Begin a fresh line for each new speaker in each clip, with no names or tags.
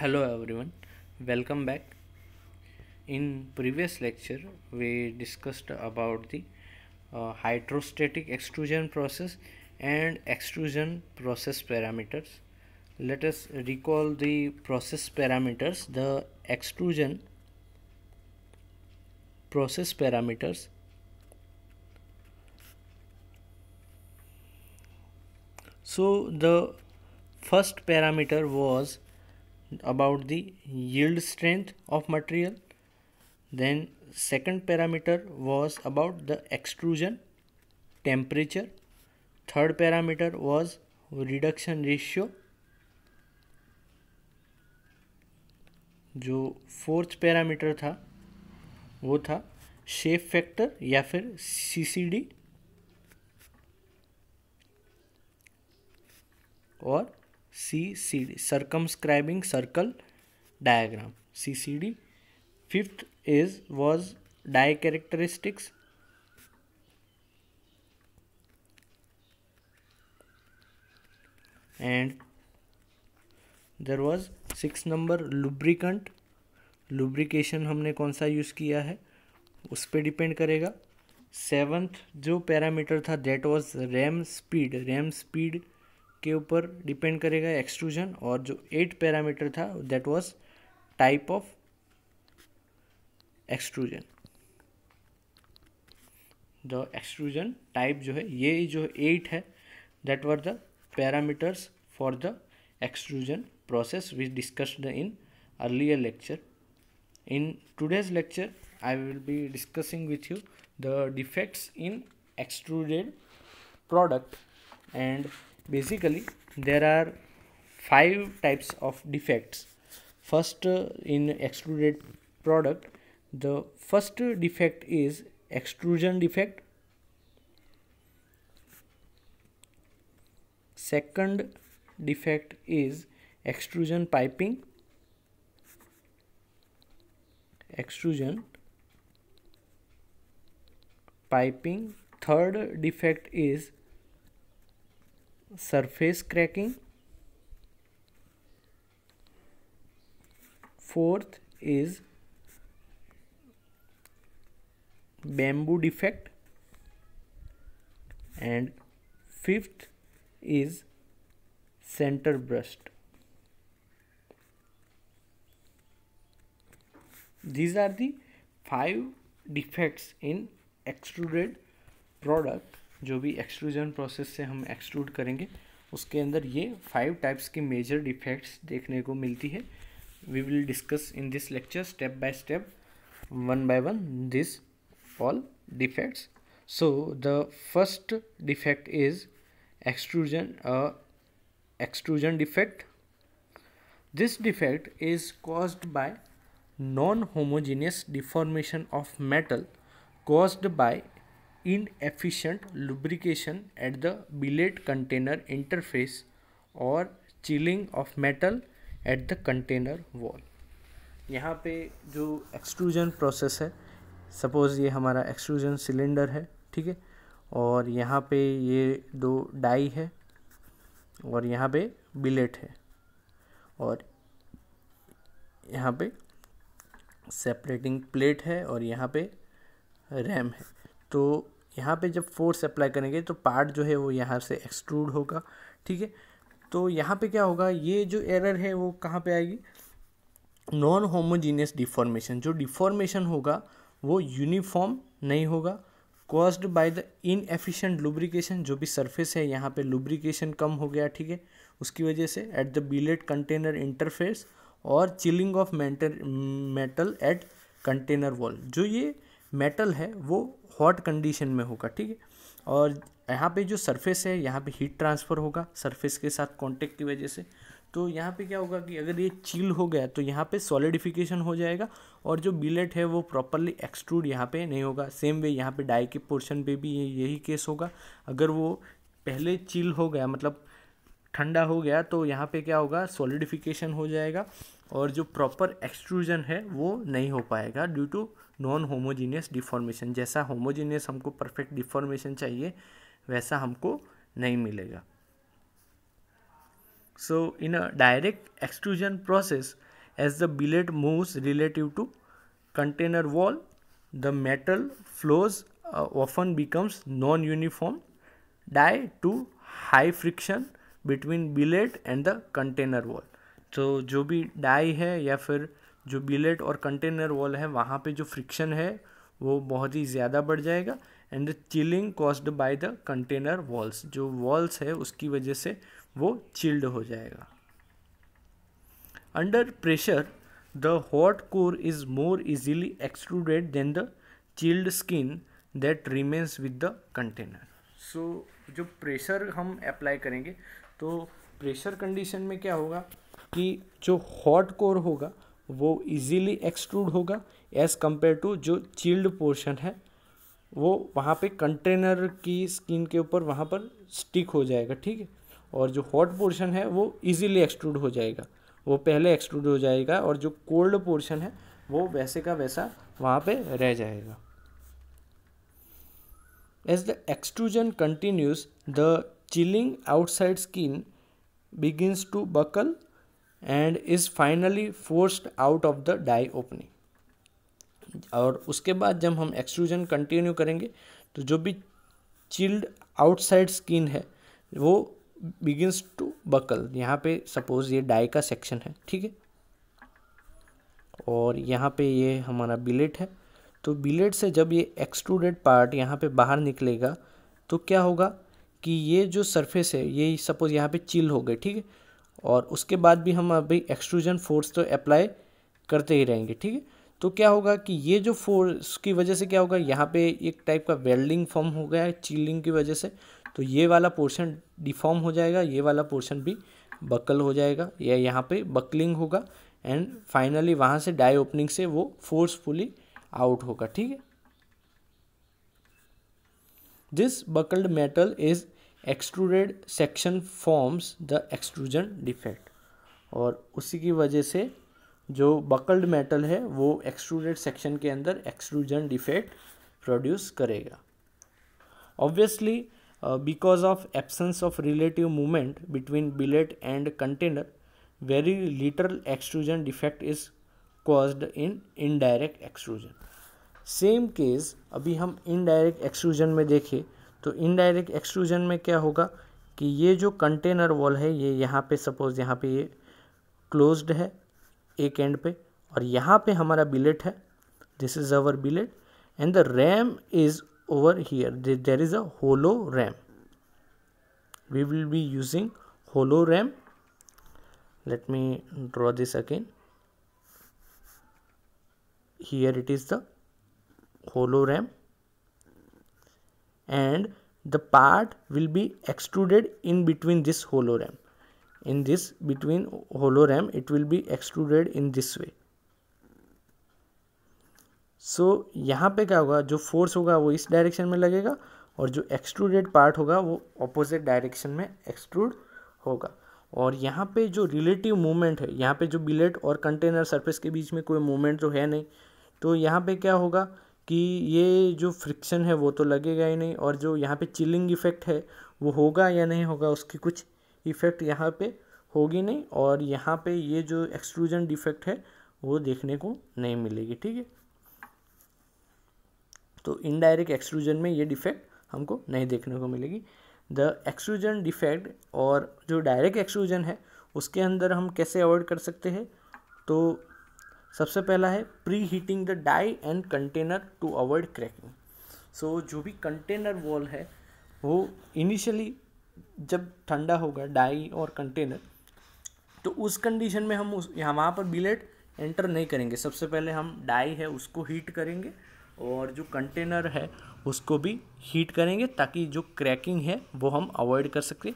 hello everyone welcome back in previous lecture we discussed about the uh, hydrostatic extrusion process and extrusion process parameters let us recall the process parameters the extrusion process parameters so the first parameter was about the yield strength of material then second parameter was about the extrusion temperature third parameter was reduction ratio जो fourth parameter था वो था shape factor या फिर CCD और C C D circumscribing circle diagram C C D fifth is was die characteristics and there was six number lubricant lubrication हमने कौन सा यूज़ किया है उस पर डिपेंड करेगा सेवन्थ जो पैरामीटर था that was ram speed ram speed के ऊपर डिपेंड करेगा एक्सट्रूजन और जो एट पैरामीटर था that was type of extrusion the extrusion type जो है ये जो एट है that were the parameters for the extrusion process which discussed in earlier lecture in today's lecture I will be discussing with you the defects in extruded product and basically there are five types of defects first uh, in extruded product the first defect is extrusion defect second defect is extrusion piping extrusion piping third defect is surface cracking fourth is bamboo defect and fifth is center burst these are the five defects in extruded product जो भी exclusion process से हम exclude करेंगे उसके अंदर ये five types की major defects देखने को मिलती है we will discuss in this lecture step by step one by one this all defects so the first defect is extrusion extrusion defect this defect is caused by non homogeneous deformation of metal caused by inefficient lubrication at the billet container interface or chilling of metal at the container wall यहाँ पे जो extrusion process है suppose ये हमारा extrusion cylinder है ठीक है और यहाँ पे ये दो डाई है और यहाँ पे बिलेट है और यहाँ पे सेपरेटिंग प्लेट है और यहाँ पे रैम है तो यहाँ पे जब फोर्स अप्लाई करेंगे तो पार्ट जो है वो यहाँ से एक्सट्रूड होगा ठीक है तो यहाँ पे क्या होगा ये जो एरर है वो कहाँ पे आएगी नॉन होमोजीनियस डिफॉर्मेशन जो डिफॉर्मेशन होगा वो यूनिफॉर्म नहीं होगा caused by the inefficient lubrication जो भी सरफेस है यहाँ पे लुब्रिकेशन कम हो गया ठीक है उसकी वजह से at the billet container interface और chilling of metal at container wall जो ये मेटल है वो हॉट कंडीशन में होगा ठीक है और यहाँ पे जो सरफेस है यहाँ पे हीट ट्रांसफ़र होगा सरफेस के साथ कांटेक्ट की वजह से तो यहाँ पे क्या होगा कि अगर ये चील हो गया तो यहाँ पे सॉलिडिफिकेशन हो जाएगा और जो बिलेट है वो प्रॉपरली एक्सट्रूड यहाँ पे नहीं होगा सेम वे यहाँ पे डाई के पोर्शन पे भी यही केस होगा अगर वो पहले चिल हो गया मतलब ठंडा हो गया तो यहाँ पे क्या होगा सॉलिडिफिकेशन हो जाएगा और जो प्रॉपर एक्सट्रूजन है वो नहीं हो पाएगा due to non homogeneous deformation जैसा होमोजीनियस हमको परफेक्ट डिफॉर्मेशन चाहिए वैसा हमको नहीं मिलेगा so in a direct extrusion process as the billet moves relative to container wall the metal flows often becomes non uniform due to high friction between billet and the container wall तो जो भी die है या फिर आ, जो bill rate और container wall है वहाँ पे जो फ्रिक्शन है वो बहुत ही ज़्यादा बढ़ जाएगा and the chilling caused by the container walls जो वॉल्स है उसकी वजह से वो चिल्ड हो जाएगा under pressure the hot core is more easily extruded than the chilled skin that remains with the container so जो प्रेशर हम अप्लाई करेंगे तो प्रेशर कंडीशन में क्या होगा कि जो हॉट कोर होगा वो इजीली एक्सट्रूड होगा एज़ कम्पेयर टू जो चिल्ड पोर्शन है वो वहाँ पे कंटेनर की स्किन के ऊपर वहाँ पर स्टिक हो जाएगा ठीक है और जो हॉट पोर्शन है वो इजीली एक्सट्रूड हो जाएगा वो पहले एक्सट्रूड हो जाएगा और जो कोल्ड पोर्शन है वो वैसे का वैसा वहाँ पे रह जाएगा as the extrusion continues the chilling outside skin begins to buckle and is finally forced out of the die opening और उसके बाद जब हम एक्सट्रूजन कंटिन्यू करेंगे तो जो भी चिल्ड आउटसाइड स्किन है वो बिगिनस टू बकल यहाँ पे सपोज ये डाई का सेक्शन है ठीक है और यहाँ पे ये हमारा बिलेट है तो बिलेट से जब ये एक्सट्रूडेड पार्ट यहाँ पे बाहर निकलेगा तो क्या होगा कि ये जो सरफेस है ये सपोज यहाँ पे चिल हो गए ठीक है और उसके बाद भी हम अभी एक्सट्रूजन फोर्स तो अप्लाई करते ही रहेंगे ठीक है तो क्या होगा कि ये जो फोर्स की वजह से क्या होगा यहाँ पे एक टाइप का वेल्डिंग फॉर्म हो गया है चीलिंग की वजह से तो ये वाला पोर्शन डिफॉर्म हो जाएगा ये वाला पोर्शन भी बकल हो जाएगा या यहाँ पे बकलिंग होगा एंड फाइनली वहाँ से डाई ओपनिंग से वो फोर्सफुली आउट होगा ठीक है this buckled metal is extruded section forms the extrusion defect और उसी की वजह से जो बकल्ड मेटल है वो एक्सट्रूडेड सेक्शन के अंदर एक्सट्रूजन डिफेक्ट प्रोड्यूस करेगा obviously because of absence of relative movement between billet and container very little extrusion defect is cause in indirect extrusion same case अभी हम इनडायरेक्ट एक्सट्रूजन में देखें तो इनडायरेक्ट एक्सट्रूजन में क्या होगा कि ये जो कंटेनर वॉल है ये यहाँ पे सपोज यहाँ पे ये क्लोज है एक एंड पे और यहाँ पे हमारा बिलेट है this is our billet and the ram is over here there is a hollow ram we will be using hollow ram let me draw this again here it is the hollow ram and the part will be extruded in between this hollow ram in this between hollow ram it will be extruded in this way so so, यहाँ पे क्या होगा जो force होगा वो इस direction में लगेगा और जो एक्सट्रूडेड पार्ट होगा वो ऑपोजिट डायरेक्शन में एक्सट्रूड होगा और यहाँ पे जो रिलेटिव मूवमेंट है यहाँ पे जो बिलेट और कंटेनर सरफेस के बीच में कोई मूवमेंट जो तो है नहीं तो यहाँ पे क्या होगा कि ये जो फ्रिक्शन है वो तो लगेगा ही नहीं और जो यहाँ पे चिलिंग इफ़ेक्ट है वो होगा या नहीं होगा उसकी कुछ इफ़ेक्ट यहाँ पे होगी नहीं और यहाँ पे ये जो एक्सट्रूजन डिफेक्ट है वो देखने को नहीं मिलेगी ठीक है तो इनडायरेक्ट एक्सट्रूजन में ये डिफेक्ट हमको नहीं देखने को मिलेगी द एक्सट्रूजन डिफेक्ट और जो डायरेक्ट एक्सट्रूजन है उसके अंदर हम कैसे अवॉइड कर सकते हैं तो सबसे पहला है preheating the die and container to avoid cracking so जो भी कंटेनर वॉल है वो इनिशियली जब ठंडा होगा डाई और कंटेनर तो उस कंडीशन में हम उस यहाँ वहाँ पर बिलेट एंटर नहीं करेंगे सबसे पहले हम डाई है उसको हीट करेंगे और जो कंटेनर है उसको भी हीट करेंगे ताकि जो क्रैकिंग है वो हम अवॉइड कर सकें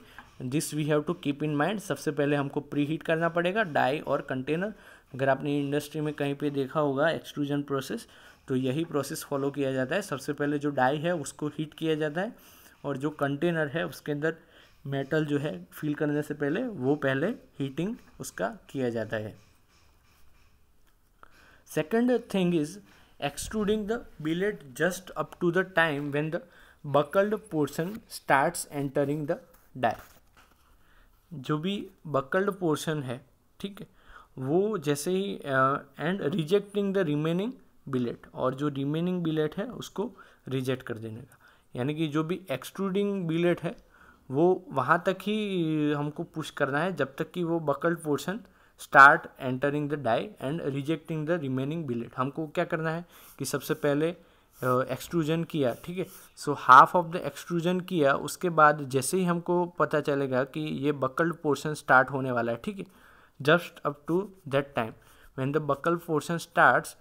this we have to keep in mind सबसे पहले हमको प्री हीट करना पड़ेगा डाई और कंटेनर अगर आपने इंडस्ट्री में कहीं पे देखा होगा एक्सट्रूजन प्रोसेस तो यही प्रोसेस फॉलो किया जाता है सबसे पहले जो डाई है उसको हीट किया जाता है और जो कंटेनर है उसके अंदर मेटल जो है फील करने से पहले वो पहले हीटिंग उसका किया जाता है second thing is extruding the billet just up to the time when the buckled portion starts entering the die जो भी बकल्ड पोर्शन है ठीक है वो जैसे ही and rejecting the remaining billet और जो रिमेनिंग बिलेट है उसको रिजेक्ट कर देने का यानी कि जो भी एक्सट्रूडिंग बिलेट है वो वहाँ तक ही हमको पुश करना है जब तक कि वो buckled portion start entering the die and rejecting the remaining billet हमको क्या करना है कि सबसे पहले एक्सट्रूजन uh, किया ठीक है so half of the extrusion किया उसके बाद जैसे ही हमको पता चलेगा कि ये बकल्ड पोर्शन स्टार्ट होने वाला है ठीक है just up to that time when the buckle portion starts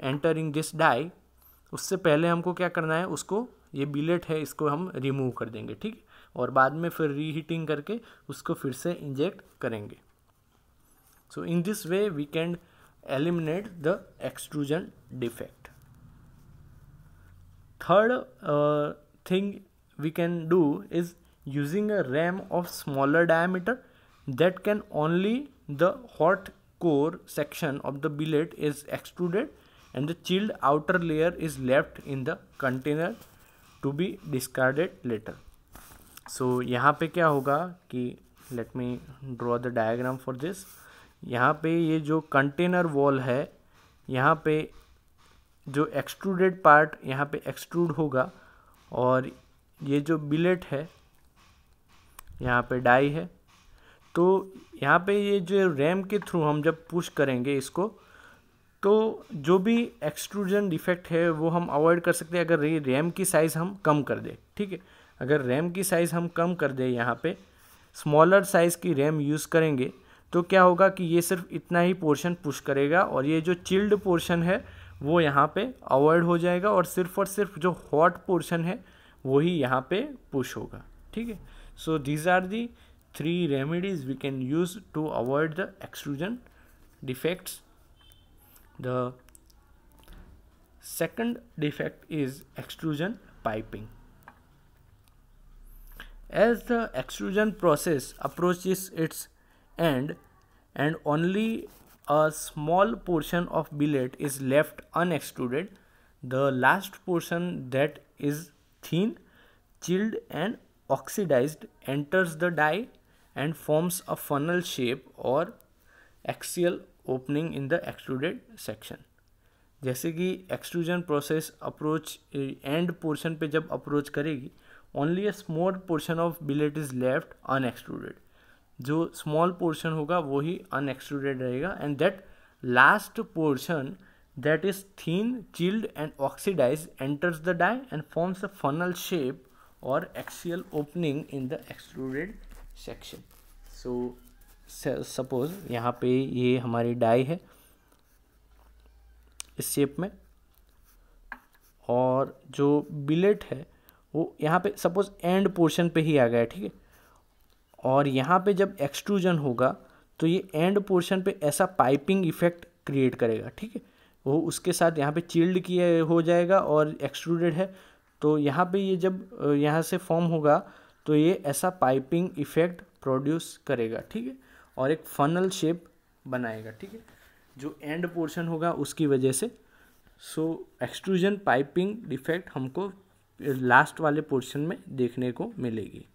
entering this die उससे पहले हमको क्या करना है उसको ये बिलेट है इसको हम रिमूव कर देंगे ठीक और बाद में फिर रीहीटिंग करके उसको फिर से इंजेक्ट करेंगे so in this way we can eliminate the extrusion defect third thing we can do is using a ram of smaller diameter that can only the hot core section of the billet is extruded and the chilled outer layer is left in the container to be discarded later so yahan pe kya hoga ki let me draw the diagram for this यहाँ पे ये जो container wall है यहाँ पे जो extruded part यहाँ पे एक्सट्रूड होगा और ये जो बिलेट है यहाँ पे डाई है तो यहाँ पे ये जो रैम के थ्रू हम जब पुश करेंगे इसको तो जो भी एक्सट्रूजन डिफेक्ट है वो हम अवॉइड कर सकते हैं अगर ये रैम की साइज़ हम कम कर दें ठीक है अगर रैम की साइज़ हम कम कर दें यहाँ पे स्मॉलर साइज़ की रैम यूज़ करेंगे तो क्या होगा कि ये सिर्फ इतना ही पोर्शन पुश करेगा और ये जो चिल्ड पोर्शन है वो यहाँ पे अवॉइड हो जाएगा और सिर्फ और सिर्फ जो हॉट पोर्शन है वही यहाँ पे पुश होगा ठीक है so these are the three remedies we can use to avoid the extrusion defects the second defect is extrusion piping as the extrusion process approaches its end and only a small portion of billet is left unextruded the last portion that is thin chilled and oxidized enters the die and forms a funnel shape or axial opening in the extruded section जैसे कि extrusion process approach end portion पे जब approach करेगी only a small portion of billet is left unextruded जो small portion होगा वो ही unextruded रहेगा and that last portion that is thin, chilled and oxidized enters the die and forms a funnel shape or axial opening in the extruded section so suppose यहाँ पे ये हमारी die है इस शेप में और जो बिलेट है वो यहाँ पे सपोज एंड पोर्शन पे ही आ गया ठीक है और यहाँ पे जब एक्सट्रूजन होगा तो ये एंड पोर्शन पे ऐसा पाइपिंग इफेक्ट क्रिएट करेगा ठीक है वो उसके साथ यहाँ पे चिल्ड किया हो जाएगा और एक्सट्रूडेड है तो यहाँ पे ये जब यहाँ से फॉर्म होगा तो ये ऐसा पाइपिंग इफेक्ट प्रोड्यूस करेगा ठीक है और एक फनल शेप बनाएगा ठीक है जो एंड पोर्शन होगा उसकी वजह से सो एक्सट्रूजन पाइपिंग डिफेक्ट हमको लास्ट वाले पोर्शन में देखने को मिलेगी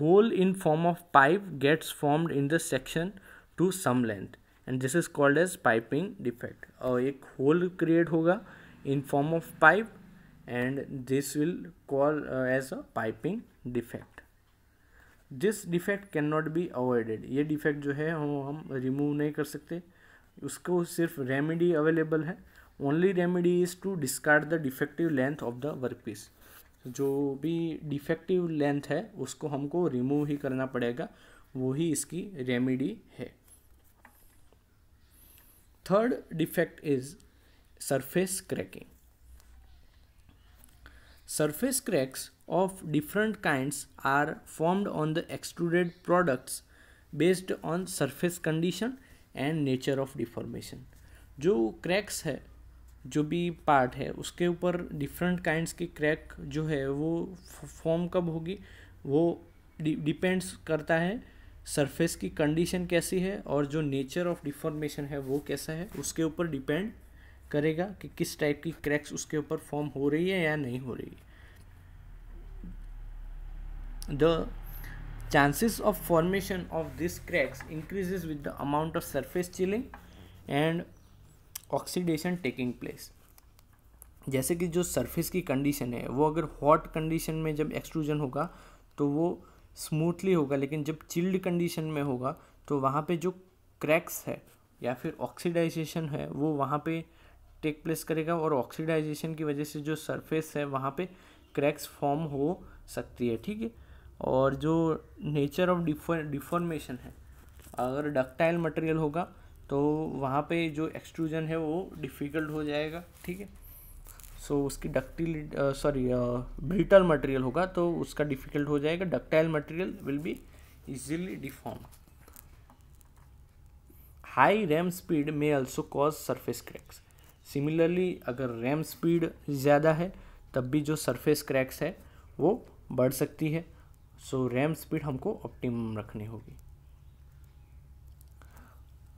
hole in form of pipe gets formed in the section to some length and this is called as piping defect एक होल क्रिएट होगा in form of pipe and this will call uh, as a piping defect this defect can not be avoided ये defect जो है हम हम remove नहीं कर सकते उसको सिर्फ रेमेडी अवेलेबल है only remedy is to discard the defective length of the work piece जो भी डिफेक्टिव लेंथ है उसको हमको रिमूव ही करना पड़ेगा वो ही इसकी रेमेडी है third defect is surface cracking Surface cracks of different kinds are formed on the extruded products based on surface condition and nature of deformation जो cracks है जो भी part है उसके ऊपर different kinds के crack जो है वो form कब होगी वो depends करता है surface की condition कैसी है और जो nature of deformation है वो कैसा है उसके ऊपर depend करेगा कि किस टाइप की क्रैक्स उसके ऊपर फॉर्म हो रही है या नहीं हो रही है the chances of formation of this cracks increases with the amount of surface chilling and oxidation taking place जैसे कि जो सरफेस की कंडीशन है वो अगर हॉट कंडीशन में जब एक्सट्रूजन होगा तो वो स्मूथली होगा लेकिन जब चिल्ड कंडीशन में होगा तो वहाँ पे जो क्रैक्स है या फिर ऑक्सीडाइजेशन है वो वहाँ पे टेक प्लेस करेगा और ऑक्सीडाइजेशन की वजह से जो सरफेस है वहाँ पे क्रैक्स फॉर्म हो सकती है ठीक है और जो नेचर ऑफ डिफॉर्मेशन है अगर डक्टाइल मटेरियल होगा तो वहाँ पे जो एक्सट्रूजन है वो डिफ़िकल्ट हो जाएगा ठीक है सो उसकी डक्टिल सॉरी ब्रिटल मटेरियल होगा तो उसका डिफ़िकल्ट हो जाएगा ductile material will be easily deform high ram speed में also cause surface cracks similarly अगर रैम स्पीड ज़्यादा है तब भी जो सरफेस क्रैक्स है वो बढ़ सकती है सो रैम स्पीड हमको ऑप्टिम रखनी होगी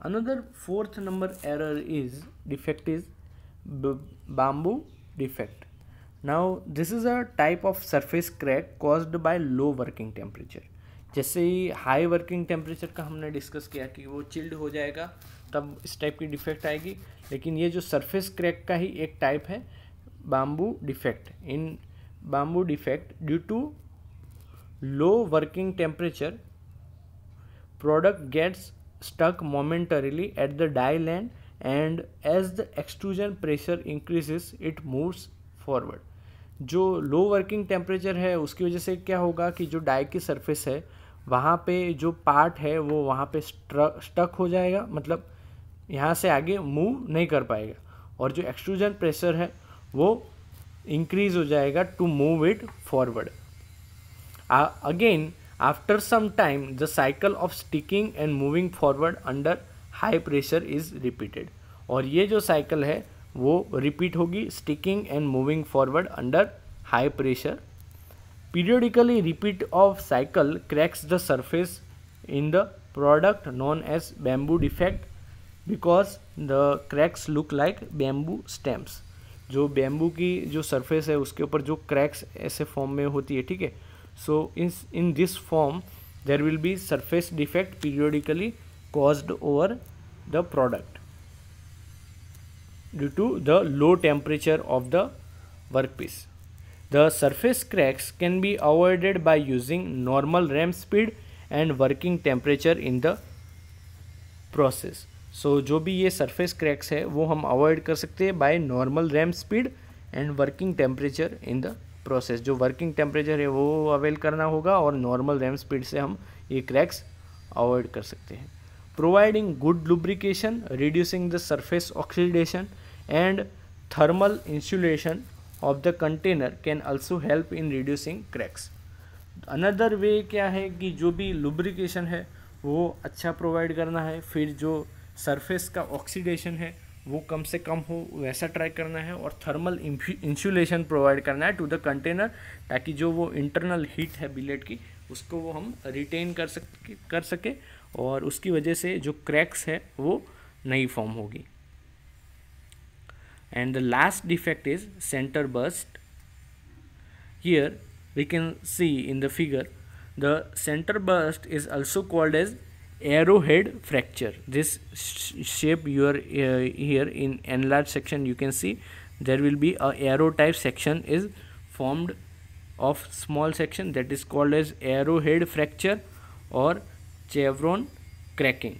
another fourth number error is defect is bamboo defect now this is a type of surface crack caused by low working temperature जैसे ही हाई वर्किंग टेम्परेचर का हमने डिस्कस किया कि वो चिल्ड हो जाएगा तब इस टाइप की डिफेक्ट आएगी लेकिन ये जो सरफेस क्रैक का ही एक टाइप है bamboo defect in bamboo defect due to low working temperature product gets stuck momentarily at the die land and as the extrusion pressure increases it moves forward जो low working temperature है उसकी वजह से क्या होगा कि जो डाई की सरफेस है वहाँ पे जो पार्ट है वो वहाँ पे स्टक हो जाएगा मतलब यहाँ से आगे मूव नहीं कर पाएगा और जो एक्सट्रूजन प्रेशर है वो इंक्रीज हो जाएगा to move it forward again after some time the cycle of sticking and moving forward under high pressure is repeated और ये जो साइकिल है वो रिपीट होगी sticking and moving forward under high pressure periodically repeat of cycle cracks the surface in the product known as bamboo defect because the cracks look like bamboo stamps जो bamboo की जो surface है उसके ऊपर जो cracks ऐसे form में होती है ठीक है so in in this form there will be surface defect periodically caused over the product due to the low temperature of the work piece the surface cracks can be avoided by using normal ram speed and working temperature in the process so so, जो भी ये surface cracks है वो हम avoid कर सकते हैं by normal ram speed and working temperature in the process जो वर्किंग टेम्परेचर है वो अवेल करना होगा और नॉर्मल रैम स्पीड से हम ये क्रैक्स अवॉइड कर सकते हैं providing good lubrication reducing the surface oxidation and thermal insulation of the container can also help in reducing cracks another way क्या है कि जो भी लुब्रिकेशन है वो अच्छा प्रोवाइड करना है फिर जो सरफेस का ऑक्सीडेशन है वो कम से कम हो वैसा ट्राई करना है और थर्मल इंसुलेशन प्रोवाइड करना है टू द कंटेनर ताकि जो वो इंटरनल हीट है बिलेट की उसको वो हम रिटेन कर सके कर सके और उसकी वजह से जो क्रैक्स है वो नहीं फॉर्म होगी and the last defect is centre burst here we can see in the figure the centre burst is also called as arrowhead fracture this shape you are uh, here in enlarged section you can see there will be a arrow type section is formed of small section that is called as arrowhead fracture और chevron cracking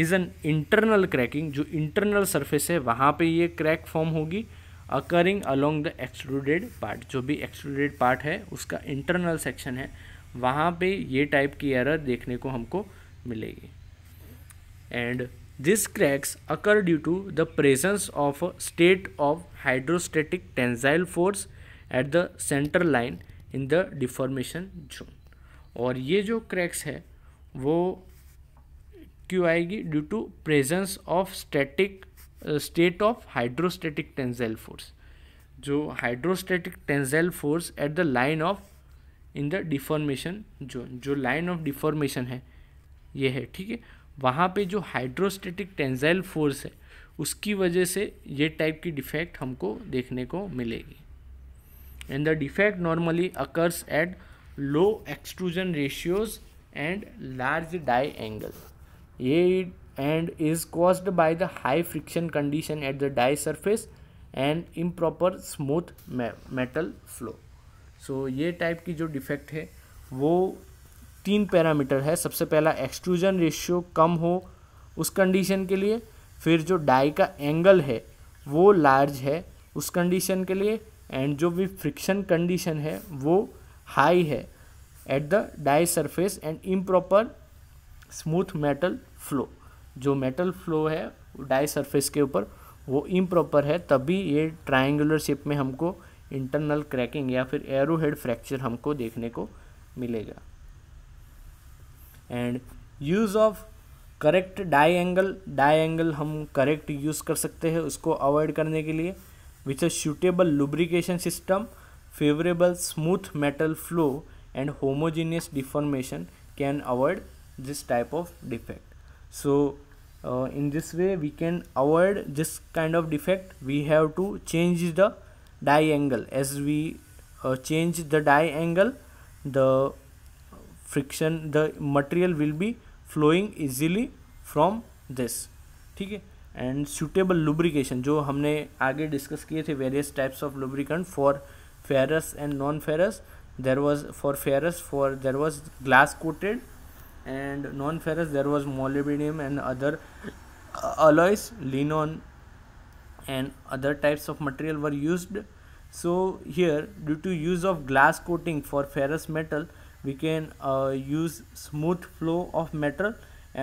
is an internal cracking जो internal surface है वहाँ पे ये crack form होगी occurring along the extruded part जो भी extruded part है उसका इंटरनल सेक्शन है वहाँ पे ये टाइप की एरर देखने को हमको मिलेगी and this cracks occur due to the presence of state of hydrostatic tensile force at the centre line in the deformation zone और ये जो क्रैक्स है वो क्यों आएगी due to presence of static state of hydrostatic tensile force जो hydrostatic tensile force at the line of in the deformation zone जो line of deformation है ये है ठीक है वहाँ पे जो हाइड्रोस्टेटिक टेंजाइल फोर्स है उसकी वजह से ये टाइप की डिफेक्ट हमको देखने को मिलेगी and the defect normally occurs at low extrusion ratios and large die angle ये and is caused by the high friction condition at the die surface and improper smooth metal flow so ये type की जो defect है वो तीन parameter है सबसे पहला एक्सट्रूजन रेशियो कम हो उस कंडीशन के लिए फिर जो डाई का एंगल है वो लार्ज है उस कंडीशन के लिए एंड जो भी फ्रिक्शन कंडीशन है वो हाई है at the die surface and improper smooth metal flow जो मेटल फ्लो है डाई सरफेस के ऊपर वो इम्प्रॉपर है तभी ये ट्राइंगुलर शेप में हमको इंटरनल क्रैकिंग या फिर एरो हेड फ्रैक्चर हमको देखने को मिलेगा and use of correct die angle die angle हम करेक्ट यूज़ कर सकते हैं उसको अवॉइड करने के लिए with a suitable lubrication system favourable smooth metal flow and homogeneous deformation can avoid this type of defect so in this way we can avoid this kind of defect we have to change the die angle as we change the die angle the friction the material will be flowing easily from this ठीक है and suitable lubrication जो हमने आगे discuss किए थे various types of lubricant for ferrous and non ferrous there was for ferrous for there was glass coated and non ferrous there was molybdenum and other alloys linen and other types of material were used so here due to use of glass coating for ferrous metal we can uh, use smooth flow of metal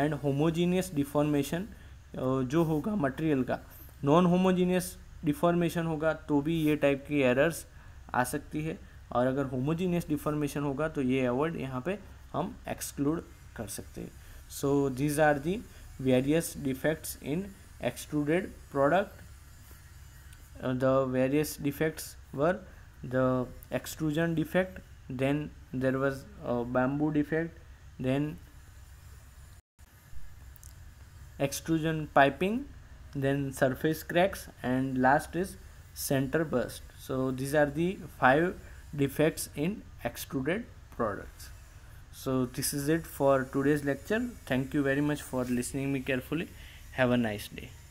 and homogeneous deformation uh, जो होगा material का non homogeneous deformation होगा तो भी ये type की errors आ सकती है और अगर होमोजीनियस डिफॉर्मेशन होगा तो ये अवॉर्ड यहाँ पे हम एक्सक्लूड कर सकते हैं so these are the various defects in extruded product the various defects were the extrusion defect then there was a bamboo defect then extrusion piping then surface cracks and last is center burst so these are the five defects in extruded products so this is it for today's lecture thank you very much for listening me carefully have a nice day